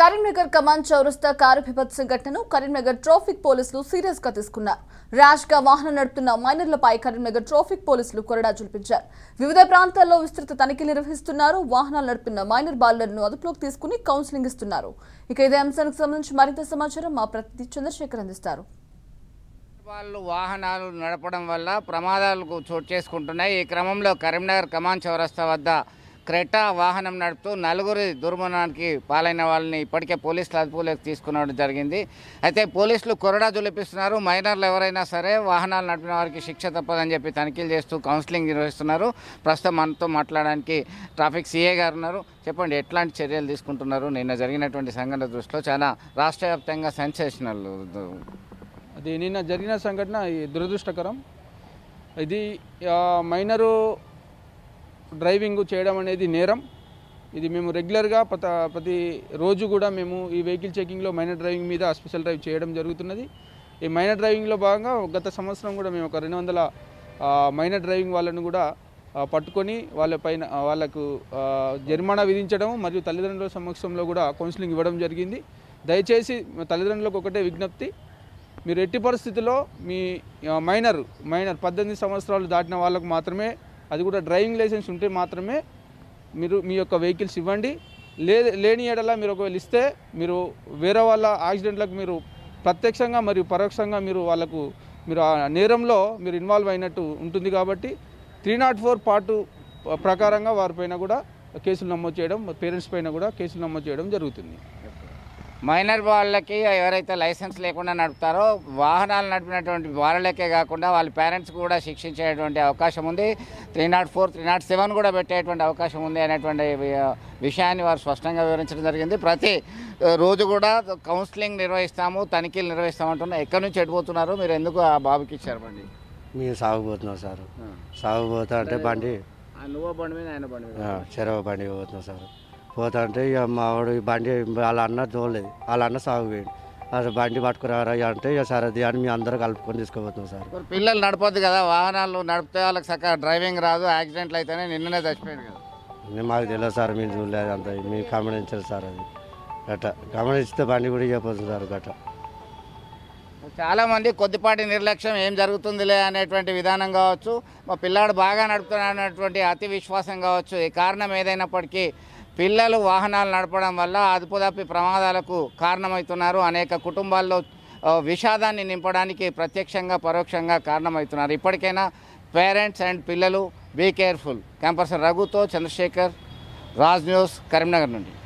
కరీంనగర్ కమాన్ చౌరస్తా కారు విపత్తు సంఘటనను కరీంనగర్ ట్రాఫిక్ పోలీసులు సీరియస్ గా తీసుకున్నారు ర్యాష్ గా వాహనం నడుపుతున్న మైనర్లపై కరీంనగర్ ట్రాఫిక్ పోలీసులు కొరడా చూపించారు వివిధ ప్రాంతాల్లో విస్తృత తనిఖీలు నిర్వహిస్తున్నారు వాహనాలు నడుపుతున్న మైనర్ బాలర్లను అదుపులోకి తీసుకుని కౌన్సిలింగ్ ఇస్తున్నారు ఇక ఇదే అంశానికి సంబంధించి మరింత సమాచారం మా ప్రతినిధి చంద్రశేఖర్ అందిస్తారు వాళ్ళు వాహనాలు నడపడం వల్ల ప్రమాదాలకు చోటు చేసుకుంటున్నాయి ఈ క్రమంలో కరీంనగర్ కమాన్ చౌరస్తా వద్ద క్రెటా వాహనం నడుపుతూ నలుగురి దుర్మరణానికి పాలైన వాళ్ళని ఇప్పటికే పోలీసులు అదుపులోకి తీసుకున్నట్టు జరిగింది అయితే పోలీసులు కొరడా దులిపిస్తున్నారు మైనర్లు ఎవరైనా సరే వాహనాలు నడిపిన వారికి శిక్ష తప్పదని చెప్పి తనిఖీలు చేస్తూ కౌన్సిలింగ్ నిర్వహిస్తున్నారు ప్రస్తుతం మనతో మాట్లాడడానికి ట్రాఫిక్ సిఏ గారు ఉన్నారు చెప్పండి ఎట్లాంటి చర్యలు తీసుకుంటున్నారు నిన్న జరిగినటువంటి సంఘటన దృష్టిలో చాలా రాష్ట్ర వ్యాప్తంగా సెన్సేషనల్ అది నిన్న జరిగిన సంఘటన దురదృష్టకరం ఇది మైనరు డ్రైవింగ్ చేయడం అనేది నేరం ఇది మేము రెగ్యులర్గా ప్రత ప్రతి రోజు కూడా మేము ఈ వెహికల్ చెకింగ్లో మైనర్ డ్రైవింగ్ మీద స్పెషల్ డ్రైవ్ చేయడం జరుగుతున్నది ఈ మైనర్ డ్రైవింగ్లో భాగంగా గత సంవత్సరం కూడా మేము ఒక రెండు వందల మైనర్ డ్రైవింగ్ వాళ్ళను కూడా పట్టుకొని వాళ్ళ పైన వాళ్ళకు జరిమానా విధించడం మరియు తల్లిదండ్రుల సమక్షంలో కూడా కౌన్సిలింగ్ ఇవ్వడం జరిగింది దయచేసి తల్లిదండ్రులకు ఒకటే విజ్ఞప్తి మీరు ఎట్టి పరిస్థితిలో మీ మైనర్ మైనర్ పద్దెనిమిది సంవత్సరాలు దాటిన వాళ్ళకు మాత్రమే అది కూడా డ్రైవింగ్ లైసెన్స్ ఉంటే మాత్రమే మీరు మీ యొక్క వెహికల్స్ ఇవ్వండి లే లేని ఏడలా మీరు ఒకవేళ ఇస్తే మీరు వేరే వాళ్ళ యాక్సిడెంట్లకు మీరు ప్రత్యక్షంగా మరియు పరోక్షంగా మీరు వాళ్ళకు మీరు ఆ నేరంలో మీరు ఇన్వాల్వ్ అయినట్టు ఉంటుంది కాబట్టి త్రీ నాట్ ఫోర్ పార్టు ప్రకారంగా వారిపైన కూడా కేసులు నమోదు చేయడం పేరెంట్స్ పైన కూడా కేసులు నమోదు చేయడం జరుగుతుంది మైనర్ వాళ్ళకి ఎవరైతే లైసెన్స్ లేకుండా నడుపుతారో వాహనాలు నడిపినటువంటి వాళ్ళకే కాకుండా వాళ్ళ పేరెంట్స్ కూడా శిక్షించేటువంటి అవకాశం ఉంది three nought four three nought seven కూడా పెట్టేటువంటి అవకాశం ఉంది అనేటువంటి విషయాన్ని వారు స్పష్టంగా వివరించడం జరిగింది ప్రతి రోజు కూడా కౌన్సిలింగ్ నిర్వహిస్తాము తనిఖీలు నిర్వహిస్తామంటున్నా ఎక్కడి నుంచి ఎడిపోతున్నారు మీరు ఎందుకు ఆ బాబుకి ఇచ్చారు బండి మేము సాగుపోతున్నాం సార్ సాగుపోతా అంటే బండి నువ్వు బండి మీద ఆయన బండి చెరవ బండి పోతున్నాం సార్ పోతుంటే ఇక మావాడు ఈ బండి వాళ్ళ అన్న చూడలేదు వాళ్ళ అన్న సాగు వేయండి అసలు బండి పట్టుకురారా అంటే ఇక అది అని మీ అందరూ కలుపుకొని తీసుకుపోతున్నాం సార్ పిల్లలు నడపద్దు కదా వాహనాలు నడిపితే వాళ్ళకి చక్కగా డ్రైవింగ్ రాదు యాక్సిడెంట్లు అయితేనే నిన్ననే చచ్చిపోయింది కదా మాకు తెలియదు సార్ మేము చూడలేదు అంత మీరు గమనించాలి సార్ అది గట్ట గమనిస్తే బండి కూడా చెప్పొచ్చు సార్ గట్ట చాలామంది కొద్దిపాటి నిర్లక్ష్యం ఏం జరుగుతుందిలే అనేటువంటి విధానం కావచ్చు మా పిల్లాడు బాగా నడుపుతున్నాడు అనేటువంటి అతి విశ్వాసం కావచ్చు ఈ కారణం ఏదైనప్పటికీ పిల్లలు వాహనాలు నడపడం వల్ల అదుపుదప్పి ప్రమాదాలకు కారణమవుతున్నారు అనేక కుటుంబాల్లో విషాదాన్ని నింపడానికి ప్రత్యక్షంగా పరోక్షంగా కారణమవుతున్నారు ఇప్పటికైనా పేరెంట్స్ అండ్ పిల్లలు బీ కేర్ఫుల్ క్యాంపర్సన్ రఘుతో చంద్రశేఖర్ రాజ్ న్యూస్ కరీంనగర్ నుండి